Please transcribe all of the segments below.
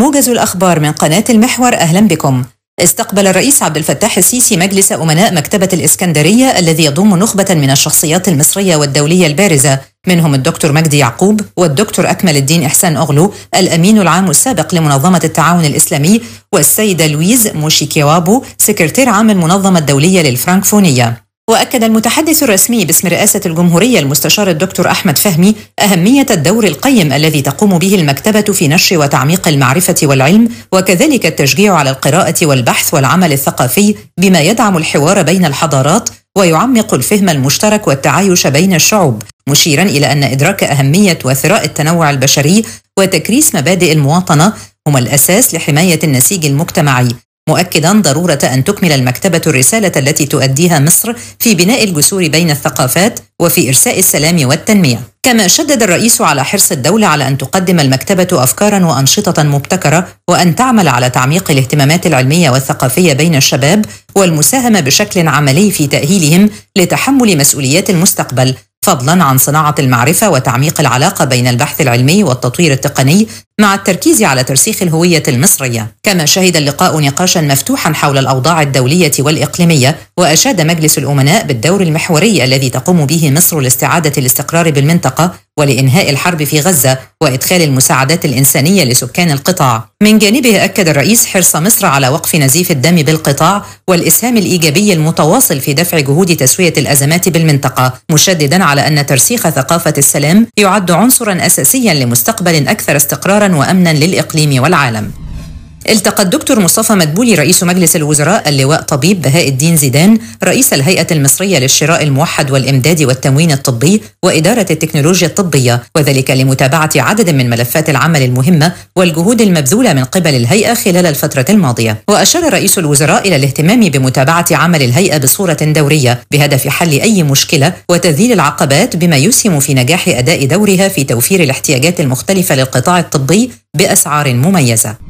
موجز الأخبار من قناة المحور أهلا بكم استقبل الرئيس عبد الفتاح السيسي مجلس أمناء مكتبة الإسكندرية الذي يضم نخبة من الشخصيات المصرية والدولية البارزة منهم الدكتور مجدي يعقوب والدكتور أكمل الدين إحسان أغلو الأمين العام السابق لمنظمة التعاون الإسلامي والسيدة لويز موشيكيوابو سكرتير عام المنظمة الدولية للفرانكفونية وأكد المتحدث الرسمي باسم رئاسة الجمهورية المستشار الدكتور أحمد فهمي أهمية الدور القيم الذي تقوم به المكتبة في نشر وتعميق المعرفة والعلم وكذلك التشجيع على القراءة والبحث والعمل الثقافي بما يدعم الحوار بين الحضارات ويعمق الفهم المشترك والتعايش بين الشعوب مشيرا إلى أن إدراك أهمية وثراء التنوع البشري وتكريس مبادئ المواطنة هما الأساس لحماية النسيج المجتمعي مؤكدا ضرورة أن تكمل المكتبة الرسالة التي تؤديها مصر في بناء الجسور بين الثقافات وفي إرساء السلام والتنمية كما شدد الرئيس على حرص الدولة على أن تقدم المكتبة أفكارا وأنشطة مبتكرة وأن تعمل على تعميق الاهتمامات العلمية والثقافية بين الشباب والمساهمة بشكل عملي في تأهيلهم لتحمل مسؤوليات المستقبل فضلا عن صناعه المعرفه وتعميق العلاقه بين البحث العلمي والتطوير التقني مع التركيز على ترسيخ الهوية المصرية كما شهد اللقاء نقاشا مفتوحا حول الأوضاع الدولية والإقليمية وأشاد مجلس الأمناء بالدور المحوري الذي تقوم به مصر لاستعادة الاستقرار بالمنطقة ولإنهاء الحرب في غزة وإدخال المساعدات الإنسانية لسكان القطاع من جانبه أكد الرئيس حرص مصر على وقف نزيف الدم بالقطاع والإسهام الإيجابي المتواصل في دفع جهود تسوية الأزمات بالمنطقة مشددا على أن ترسيخ ثقافة السلام يعد عنصرا أساسيا لمستقبل أكثر استقرارا وأمنا للإقليم والعالم التقى الدكتور مصطفى مدبولي رئيس مجلس الوزراء اللواء طبيب بهاء الدين زيدان رئيس الهيئة المصرية للشراء الموحد والإمداد والتموين الطبي وإدارة التكنولوجيا الطبية وذلك لمتابعة عدد من ملفات العمل المهمة والجهود المبذولة من قبل الهيئة خلال الفترة الماضية وأشار رئيس الوزراء إلى الاهتمام بمتابعة عمل الهيئة بصورة دورية بهدف حل أي مشكلة وتذليل العقبات بما يسهم في نجاح أداء دورها في توفير الاحتياجات المختلفة للقطاع الطبي بأسعار مميزة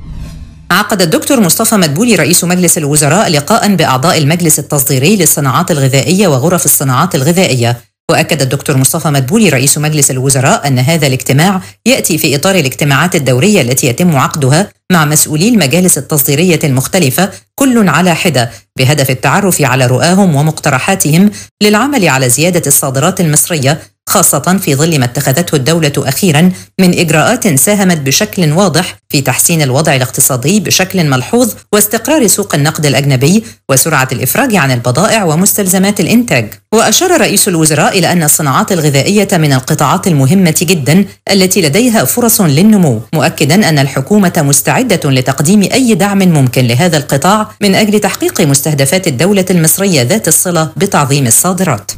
عقد الدكتور مصطفى مدبولي رئيس مجلس الوزراء لقاء بأعضاء المجلس التصديري للصناعات الغذائية وغرف الصناعات الغذائية وأكد الدكتور مصطفى مدبولي رئيس مجلس الوزراء أن هذا الاجتماع يأتي في إطار الاجتماعات الدورية التي يتم عقدها مع مسؤولي المجالس التصديرية المختلفة كل على حدة بهدف التعرف على رؤاهم ومقترحاتهم للعمل على زيادة الصادرات المصرية خاصة في ظل ما اتخذته الدولة أخيرا من إجراءات ساهمت بشكل واضح في تحسين الوضع الاقتصادي بشكل ملحوظ واستقرار سوق النقد الأجنبي وسرعة الإفراج عن البضائع ومستلزمات الإنتاج. وأشار رئيس الوزراء إلى أن الصناعات الغذائية من القطاعات المهمة جدا التي لديها فرص للنمو، مؤكدا أن الحكومة مستعدة لتقديم أي دعم ممكن لهذا القطاع من أجل تحقيق مستهدفات الدولة المصرية ذات الصلة بتعظيم الصادرات.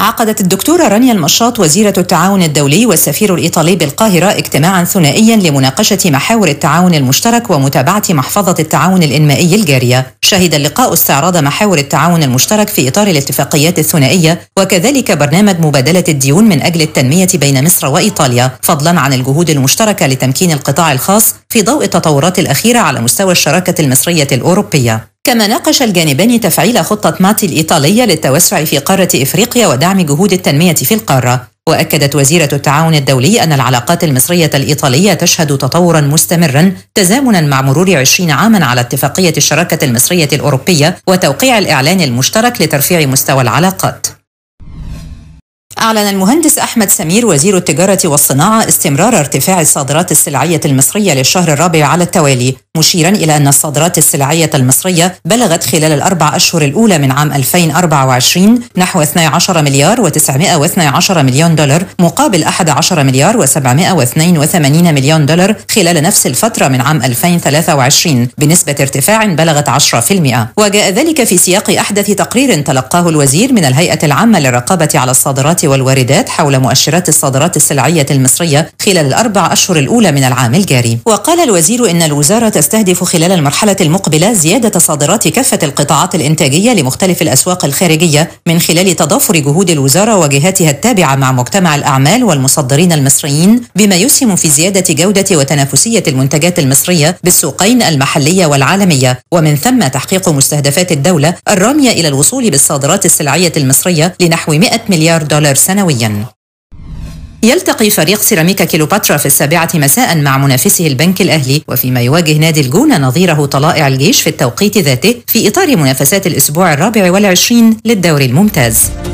عقدت الدكتورة رانيا المشاط وزيرة التعاون الدولي والسفير الإيطالي بالقاهرة اجتماعا ثنائيا لمناقشة محاور التعاون المشترك ومتابعة محفظة التعاون الإنمائي الجارية شهد اللقاء استعراض محاور التعاون المشترك في إطار الاتفاقيات الثنائية وكذلك برنامج مبادلة الديون من أجل التنمية بين مصر وإيطاليا فضلا عن الجهود المشتركة لتمكين القطاع الخاص في ضوء التطورات الأخيرة على مستوى الشراكة المصرية الأوروبية كما ناقش الجانبان تفعيل خطة ماتي الإيطالية للتوسع في قارة إفريقيا ودعم جهود التنمية في القارة وأكدت وزيرة التعاون الدولي أن العلاقات المصرية الإيطالية تشهد تطورا مستمرا تزامنا مع مرور عشرين عاما على اتفاقية الشراكة المصرية الأوروبية وتوقيع الإعلان المشترك لترفيع مستوى العلاقات أعلن المهندس أحمد سمير وزير التجارة والصناعة استمرار ارتفاع الصادرات السلعية المصرية للشهر الرابع على التوالي مشيرا إلى أن الصادرات السلعية المصرية بلغت خلال الأربع أشهر الأولى من عام 2024 نحو 12 مليار و912 مليون دولار مقابل 11 مليار و782 مليون دولار خلال نفس الفترة من عام 2023 بنسبة ارتفاع بلغت 10% وجاء ذلك في سياق أحدث تقرير تلقاه الوزير من الهيئة العامة للرقابة على الصادرات والواردات حول مؤشرات الصادرات السلعية المصرية خلال الأربع أشهر الأولى من العام الجاري وقال الوزير إن الوزارة تستهدف خلال المرحلة المقبلة زيادة صادرات كافة القطاعات الإنتاجية لمختلف الأسواق الخارجية من خلال تضافر جهود الوزارة وجهاتها التابعة مع مجتمع الأعمال والمصدرين المصريين بما يسهم في زيادة جودة وتنافسية المنتجات المصرية بالسوقين المحلية والعالمية ومن ثم تحقيق مستهدفات الدولة الرامية إلى الوصول بالصادرات السلعية المصرية لنحو 100 مليار دولار سنويا يلتقي فريق سيراميكا كيلوباترا في السابعة مساء مع منافسه البنك الأهلي وفيما يواجه نادي الجونة نظيره طلائع الجيش في التوقيت ذاته في إطار منافسات الأسبوع الرابع والعشرين للدوري الممتاز